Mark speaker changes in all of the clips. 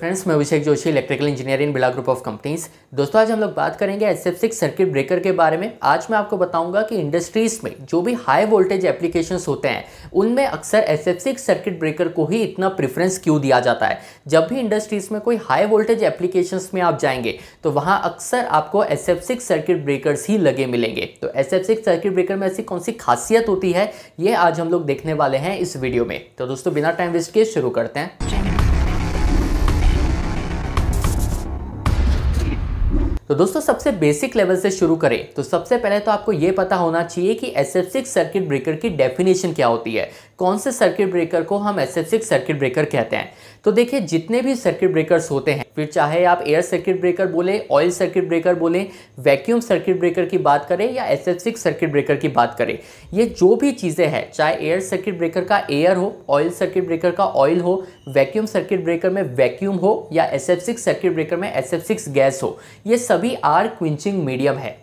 Speaker 1: friends मैं Abhishek Joshi electrical engineering बिला group of companies दोस्तों आज हम लोग बात करेंगे S F six circuit breaker के बारे में आज मैं आपको बताऊंगा कि इंडस्ट्रीज़ में जो भी हाई वोल्टेज एप्लीकेशंस होते हैं उनमें अक्सर S F six circuit breaker को ही इतना प्रेफरेंस क्यों दिया जाता है जब भी इंडस्ट्रीज़ में कोई हाई वोल्टेज एप्लीकेशन में आप जाएंगे तो वहाँ अक्सर आपको S F six circuit breakers ही लगे मिलेंगे तो S F six circuit breaker में ऐसी कौन सी खासियत होती है ये आज हम लोग देखने वाले हैं इस वीडियो में तो दोस्तों बिना टाइम वेस्ट किए शुरू करते हैं तो दोस्तों सबसे बेसिक लेवल से शुरू करें तो सबसे पहले तो आपको यह पता होना चाहिए कि S F six circuit breaker की डेफिनेशन क्या होती है कौन से सर्किट ब्रेकर को हम S F six circuit breaker कहते हैं तो देखिए जितने भी सर्किट ब्रेकर्स होते हैं फिर चाहे आप एयर सर्किट ब्रेकर बोले ऑयल सर्किट ब्रेकर बोलें वैक्यूम सर्किट ब्रेकर की बात करें या S F six circuit breaker की बात करें ये जो भी चीज़ें हैं चाहे एयर सर्किट ब्रेकर का एयर हो ऑयल सर्किट ब्रेकर का ऑयल हो वैक्यूम सर्किट ब्रेकर में वैक्यूम हो या S F six circuit breaker में एस एफ सिक्स गैस हो ये सभी आर क्विंचिंग मीडियम है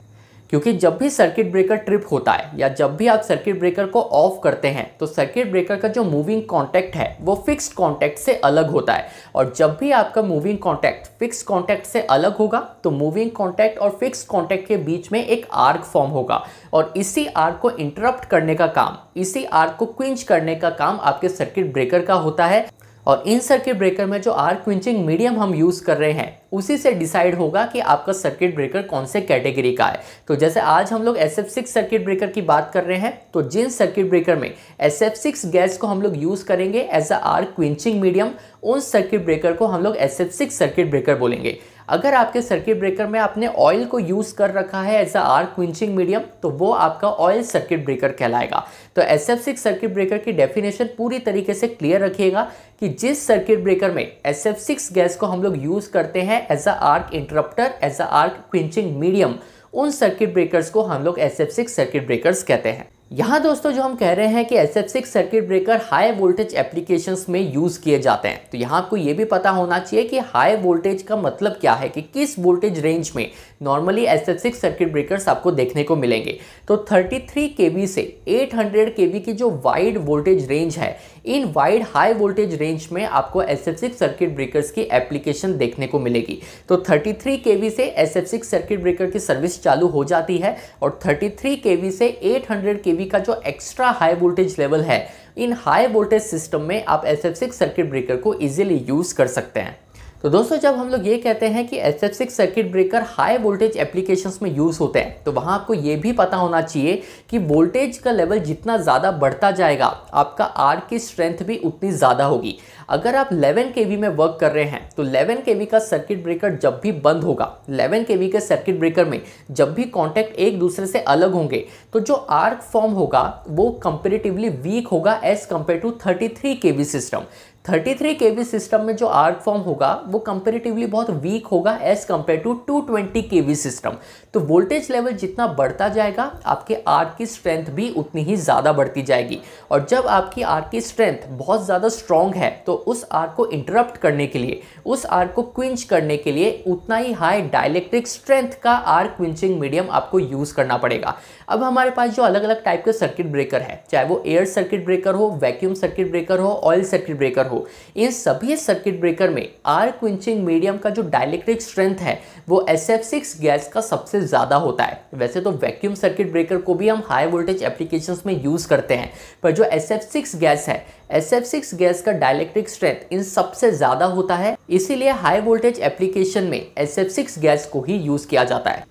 Speaker 1: क्योंकि जब भी सर्किट ब्रेकर ट्रिप होता है या जब भी आप सर्किट ब्रेकर को ऑफ करते हैं तो सर्किट ब्रेकर का जो मूविंग कॉन्टैक्ट है वो फिक्स्ड कॉन्टैक्ट से अलग होता है और जब भी आपका मूविंग कॉन्टैक्ट फिक्स कॉन्टैक्ट से अलग होगा तो मूविंग कॉन्टैक्ट और फिक्स कॉन्टैक्ट के बीच में एक आर्क फॉर्म होगा और इसी आर्क को इंटरप्ट करने का काम इसी आर्क को क्विंच करने का काम आपके सर्किट ब्रेकर का होता है और इन सर्किट ब्रेकर में जो आर क्विंचिंग मीडियम हम यूज़ कर रहे हैं उसी से डिसाइड होगा कि आपका सर्किट ब्रेकर कौन से कैटेगरी का है तो जैसे आज हम लोग S F six circuit breaker की बात कर रहे हैं तो जिन सर्किट ब्रेकर में एस एफ सिक्स गैस को हम लोग यूज़ करेंगे as a arc quenching medium उन सर्किट ब्रेकर को हम लोग S F six circuit breaker बोलेंगे अगर आपके सर्किट ब्रेकर में आपने ऑयल को यूज़ कर रखा है as a arc quenching medium तो वो आपका ऑयल सर्किट ब्रेकर कहलाएगा तो S F six circuit breaker की डेफिनेशन पूरी तरीके से क्लियर रखिएगा कि जिस सर्किट ब्रेकर में एस एफ सिक्स गैस को हम लोग यूज़ करते हैं as a arc interrupter as a arc quenching medium उन सर्किट ब्रेकर्स को हम लोग S F six circuit breakers कहते हैं यहाँ दोस्तों जो हम कह रहे हैं कि S F six circuit breaker high voltage applications में यूज़ किए जाते हैं तो यहाँ आपको ये भी पता होना चाहिए कि हाई वोल्टेज का मतलब क्या है कि किस वोल्टेज रेंज में normally S F six circuit breakers आपको देखने को मिलेंगे तो 33 बी से 800 बी की जो वाइड वोल्टेज रेंज है इन वाइड हाई वोल्टेज रेंज में आपको S F six circuit breakers की एप्लीकेशन देखने को मिलेगी तो 33 बी से S F six circuit breaker की सर्विस चालू हो जाती है और 33 बी से 800 के केवी का जो एक्स्ट्रा हाई वोल्टेज लेवल है इन हाई वोल्टेज सिस्टम में आप S F six circuit breaker को इजीली यूज़ कर सकते हैं तो दोस्तों जब हम लोग ये कहते हैं कि H F six circuit breaker high voltage application में यूज़ होते हैं तो वहाँ आपको ये भी पता होना चाहिए कि वोल्टेज का लेवल जितना ज़्यादा बढ़ता जाएगा आपका आर की स्ट्रेंथ भी उतनी ज़्यादा होगी अगर आप 11 के में वर्क कर रहे हैं तो 11 के का सर्किट ब्रेकर जब भी बंद होगा 11 के के सर्किट ब्रेकर में जब भी कॉन्टैक्ट एक दूसरे से अलग होंगे तो जो आर्क फॉर्म होगा वो कंपेरेटिवली वीक होगा as compare to 33 V system 33 के सिस्टम में जो आर्क फॉर्म होगा वो कंपेरेटिवली बहुत वीक होगा एज कंपेयर टू 220 के सिस्टम तो वोल्टेज लेवल जितना बढ़ता जाएगा आपके आर्क की स्ट्रेंथ भी उतनी ही ज़्यादा बढ़ती जाएगी और जब आपकी आर्क की स्ट्रेंथ बहुत ज़्यादा स्ट्रॉन्ग है तो उस आर्क को इंटरप्ट करने के लिए उस आर्क को क्विंच करने के लिए उतना ही हाई डायलेक्ट्रिक स्ट्रेंथ का आर्क क्विंचिंग मीडियम आपको यूज़ करना पड़ेगा अब हमारे पास जो अलग अलग टाइप के सर्किट ब्रेकर है चाहे वो एयर सर्किट ब्रेकर हो वैक्यूम सर्किट ब्रेकर हो ऑयल सर्किट ब्रेकर हो को इन सभी सर्किट ब्रेकर में आर क्विंचिंग मीडियम का जो डायलेक्ट्रिक स्ट्रेंथ है वो एस एफ सिक्स गैस का सबसे ज़्यादा होता है वैसे तो वैक्यूम सर्किट ब्रेकर को भी हम हाई वोल्टेज एप्लीकेशन में यूज़ करते हैं पर जो एस एफ सिक्स गैस है एस एफ सिक्स गैस का डायलेक्ट्रिक स्ट्रेंथ इन सबसे ज़्यादा होता है इसीलिए हाई वोल्टेज एप्लीकेशन में एस एफ सिक्स गैस को ही यूज़ किया जाता है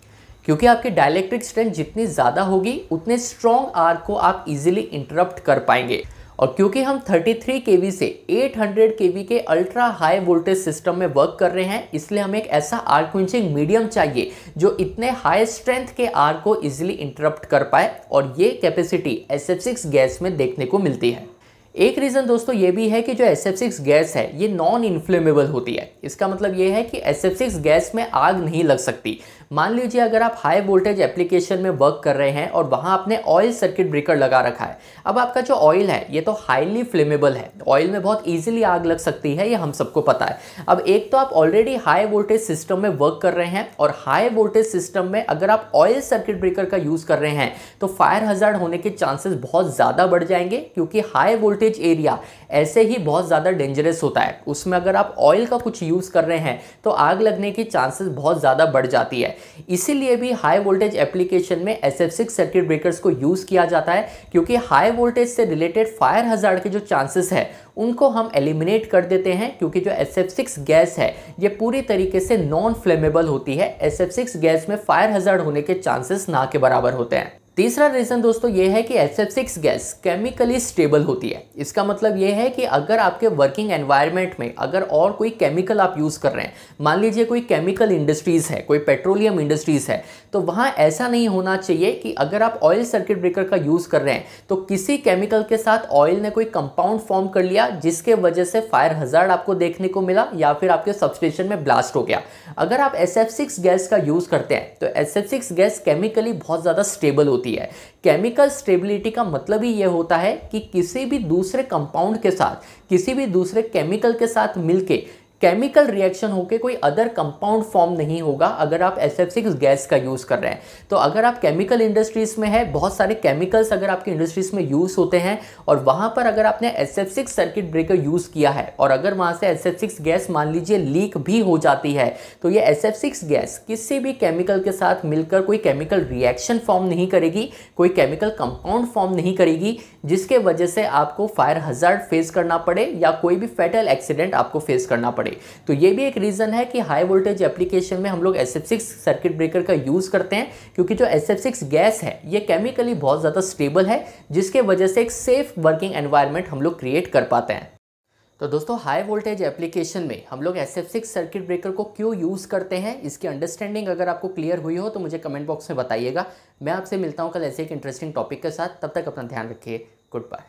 Speaker 1: क्योंकि आपकी डायलेक्ट्रिक स्ट्रेंथ जितनी ज़्यादा होगी उतने स्ट्रॉन्ग आर को आप इजीली इंटरप्ट कर पाएंगे और क्योंकि हम 33 केवी से 800 केवी के अल्ट्रा हाई वोल्टेज सिस्टम में वर्क कर रहे हैं इसलिए हमें एक ऐसा आर क्विंचिंग मीडियम चाहिए जो इतने हाई स्ट्रेंथ के आर को इजीली इंटरप्ट कर पाए और ये कैपेसिटी एस गैस में देखने को मिलती है एक रीज़न दोस्तों ये भी है कि जो एस एफ सिक्स गैस है ये नॉन इन्फ्लेमेबल होती है इसका मतलब ये है कि एस एफ सिक्स गैस में आग नहीं लग सकती मान लीजिए अगर आप हाई वोल्टेज एप्लीकेशन में वर्क कर रहे हैं और वहाँ आपने ऑयल सर्किट ब्रेकर लगा रखा है अब आपका जो ऑयल है ये तो हाईली फ्लेमेबल है ऑयल में बहुत ईजिली आग लग सकती है ये हम सबको पता है अब एक तो आप ऑलरेडी हाई वोल्टेज सिस्टम में वर्क कर रहे हैं और हाई वोल्टेज सिस्टम में अगर आप ऑयल सर्किट ब्रेकर का यूज़ कर रहे हैं तो फायर हजार होने के चांसेस बहुत ज़्यादा बढ़ जाएंगे क्योंकि हाई वोल्टेज लीकेज एरिया ऐसे ही बहुत ज़्यादा डेंजरस होता है उसमें अगर आप ऑयल का कुछ यूज़ कर रहे हैं तो आग लगने की चांसेस बहुत ज़्यादा बढ़ जाती है इसीलिए भी हाई वोल्टेज एप्लीकेशन में S F six circuit breakers को यूज़ किया जाता है क्योंकि हाई वोल्टेज से रिलेटेड फायर हजार के जो चांसेस है उनको हम एलिमिनेट कर देते हैं क्योंकि जो एस एफ सिक्स गैस है ये पूरी तरीके से नॉन फ्लेमेबल होती है एस एफ सिक्स गैस में फायर हजार होने के चांसेस ना के बराबर होते हैं तीसरा रीज़न दोस्तों ये है कि SF6 गैस केमिकली स्टेबल होती है इसका मतलब ये है कि अगर आपके वर्किंग एनवायरनमेंट में अगर और कोई केमिकल आप यूज़ कर रहे हैं मान लीजिए कोई केमिकल इंडस्ट्रीज़ है कोई पेट्रोलियम इंडस्ट्रीज़ है तो वहाँ ऐसा नहीं होना चाहिए कि अगर आप ऑयल सर्किट ब्रेकर का यूज़ कर रहे हैं तो किसी केमिकल के साथ ऑयल ने कोई कंपाउंड फॉर्म कर लिया जिसके वजह से फायर हज़ार्ड आपको देखने को मिला या फिर आपके सबस्टेशन में ब्लास्ट हो गया अगर आप एस गैस का यूज़ करते हैं तो एस गैस केमिकली बहुत ज़्यादा स्टेबल होती है होती है केमिकल स्टेबिलिटी का मतलब ही यह होता है कि किसी भी दूसरे कंपाउंड के साथ किसी भी दूसरे केमिकल के साथ मिलके केमिकल रिएक्शन होकर कोई अदर कंपाउंड फॉर्म नहीं होगा अगर आप एस एफ सिक्स गैस का यूज़ कर रहे हैं तो अगर आप केमिकल इंडस्ट्रीज़ में है बहुत सारे केमिकल्स अगर आपकी इंडस्ट्रीज़ में यूज़ होते हैं और वहाँ पर अगर आपने S F six circuit breaker use किया है और अगर वहाँ से एस एफ सिक्स गैस मान लीजिए लीक भी हो जाती है तो ये एस एफ सिक्स गैस किसी भी केमिकल के साथ मिलकर कोई केमिकल रिएक्शन फॉर्म नहीं करेगी कोई केमिकल कंपाउंड फॉर्म नहीं करेगी जिसके वजह से आपको फायर हज़ार्ड फेस करना पड़े या कोई भी फैटल एक्सीडेंट आपको फेस करना पड़े पे तो ये भी एक रीज़न है कि हाई वोल्टेज एप्लीकेशन में हम लोग एस सर्किट ब्रेकर का यूज़ करते हैं क्योंकि जो एस गैस है ये केमिकली बहुत ज़्यादा स्टेबल है जिसके वजह से एक सेफ वर्किंग एनवायरनमेंट हम लोग क्रिएट कर पाते हैं तो दोस्तों हाई वोल्टेज एप्लीकेशन में हम लोग S F six circuit breaker को क्यों यूज़ करते हैं इसकी अंडरस्टैंडिंग अगर आपको क्लियर हुई हो तो मुझे कमेंट बॉक्स में बताइएगा मैं आपसे मिलता हूँ कल ऐसे एक इंटरेस्टिंग टॉपिक के साथ तब तक अपना ध्यान रखिए गुड बाय